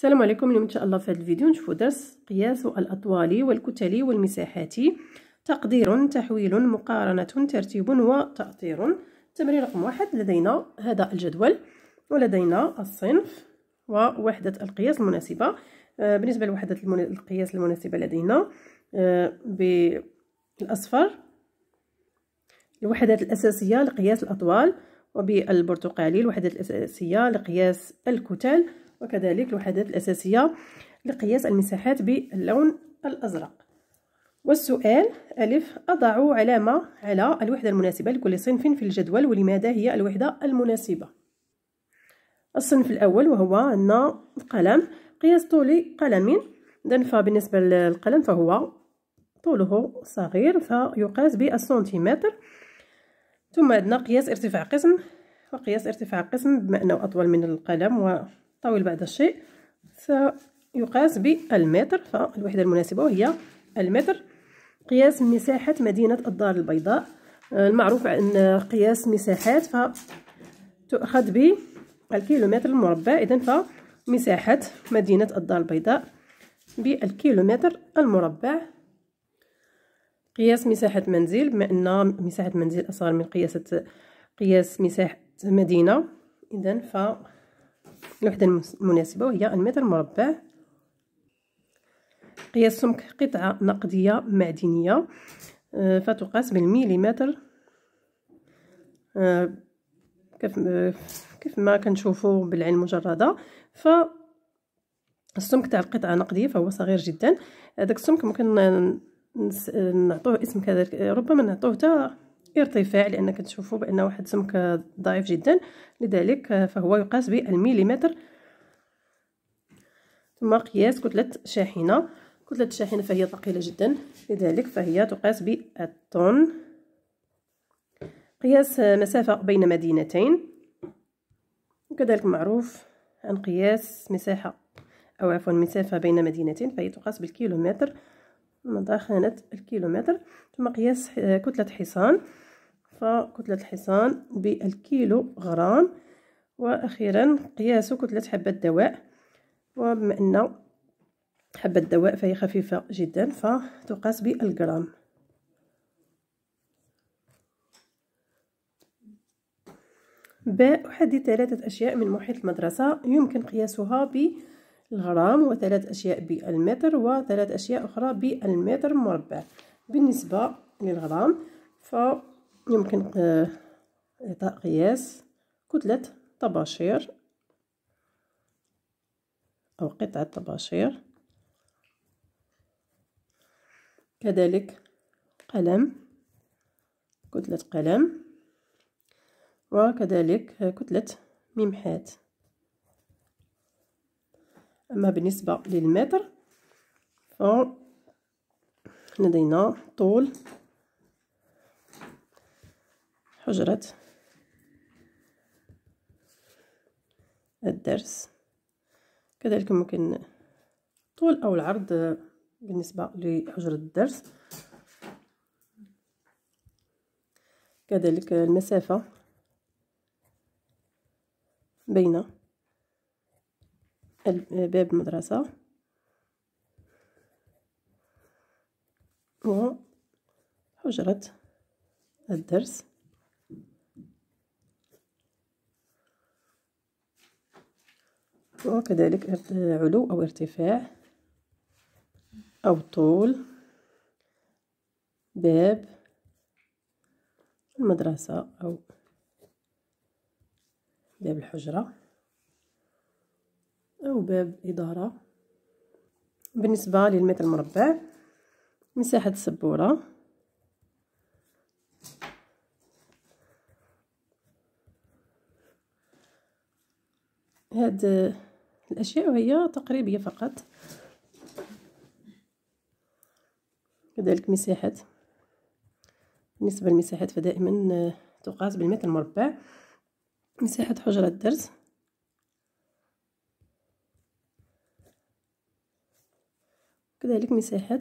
السلام عليكم اليوم ان شاء الله في هذا الفيديو نشوفوا درس قياس الاطوال والكتل والمساحات تقدير تحويل مقارنه ترتيب وتاطير تمرين رقم واحد لدينا هذا الجدول ولدينا الصنف ووحده القياس المناسبه آه، بالنسبه لوحده القياس المناسبه لدينا آه، بالاصفر الوحدات الاساسيه لقياس الاطوال وبالبرتقالي الوحدات الاساسيه لقياس الكتل وكذلك الوحدات الأساسية لقياس المساحات باللون الأزرق والسؤال ألف أضع علامة على الوحدة المناسبة لكل صنف في الجدول ولماذا هي الوحدة المناسبة الصنف الأول وهو أن القلم قياس طول قلم إذن فبالنسبة للقلم فهو طوله صغير فيقاس بالسنتيمتر ثم عندنا قياس ارتفاع قسم وقياس ارتفاع قسم بما أنه أطول من القلم طويل بعض الشيء سيقاس بالمتر فالوحدة المناسبة وهي المتر قياس مساحة مدينة الدار البيضاء المعروف عن قياس مساحات فتؤخذ بالكيلومتر المربع إذا فمساحة مدينة الدار البيضاء بالكيلومتر المربع قياس مساحة منزل بما أن مساحة منزل أصغر من قياسة قياس مساحة مدينة إذا ف الوحدة المناسبة وهي المتر مربع قياس سمك قطعة نقدية معدنية آه، فتقاس بالمليمتر آه، كيف آه، كيف ما كنشوفوا بالعين المجرده ف السمك تاع القطعه نقديه فهو صغير جدا هذاك السمك ممكن نعطوه اسم كذلك ربما نعطوه حتى ارتفاع لان كتشوفوا بان واحد سمك ضعيف جدا لذلك آه، فهو يقاس بالمليمتر ثم قياس كتله شاحنه كتله الشاحنه فهي ثقيله جدا لذلك فهي تقاس بالطن قياس آه، مسافه بين مدينتين وكذلك معروف عن قياس مساحه او عفوا مسافه بين مدينتين فهي تقاس بالكيلومتر مضى خانة الكيلومتر ثم قياس كتلة حصان فكتلة الحصان بالكيلو غرام وأخيرا قياس كتلة حبة دواء وبما أن حبة دواء فهي خفيفة جدا فتقاس بالجرام باء أحدد ثلاثة أشياء من محيط المدرسة يمكن قياسها ب الغرام وثلاث أشياء بالمتر وثلاث أشياء أخرى بالمتر مربع بالنسبة للغرام فيمكن إعطاء قياس كتلة طباشير أو قطعة طباشير كذلك قلم كتلة قلم وكذلك كتلة ممحات أما بالنسبة للمتر ف لدينا طول حجرة الدرس كذلك ممكن طول أو العرض بالنسبة لحجرة الدرس كذلك المسافة بين باب المدرسة وحجرة الدرس وكذلك علو أو ارتفاع أو طول باب المدرسة أو باب الحجرة وباب إدارة بالنسبة للمتر مربع مساحة السبورة هاد الأشياء هي تقريبية فقط كذلك مساحة بالنسبة للمساحات فدائما تقاس بالمتر مربع مساحة حجرة الدرس كذلك مساحة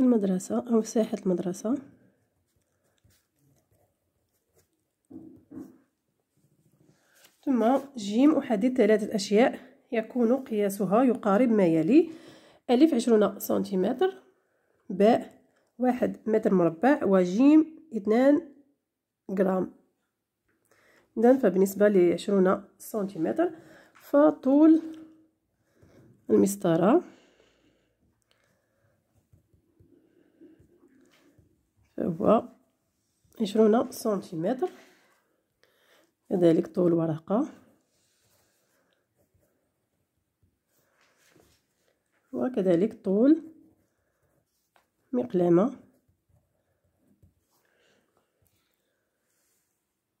المدرسة أو ساحة المدرسة ثم جيم أحدد ثلاثة أشياء يكون قياسها يقارب ما يلي ألف عشرون سنتيمتر باء واحد متر مربع وجيم اثنان جرام إذن فبالنسبة لعشرون سنتيمتر فطول المسطرة فهو عشرون سنتيمتر كذلك طول ورقة وكذلك طول مقلمة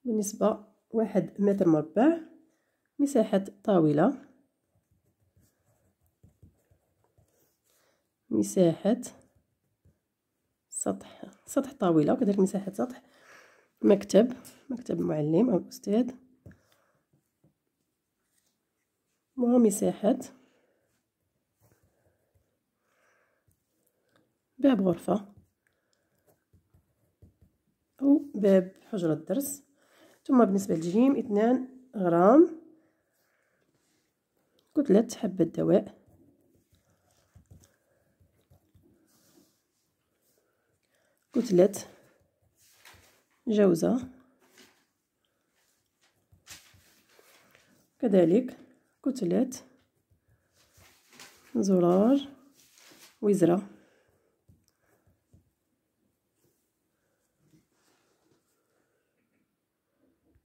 بالنسبة واحد متر مربع مساحة طاولة مساحة سطح سطح طاولة وكذلك مساحة سطح مكتب مكتب المعلم أو الأستاذ ومساحة باب غرفة أو باب حجرة الدرس ثم بالنسبة للجيم اثنان غرام كتلة حبة دواء كتلة جوزة كذلك كتلة زرار وزرة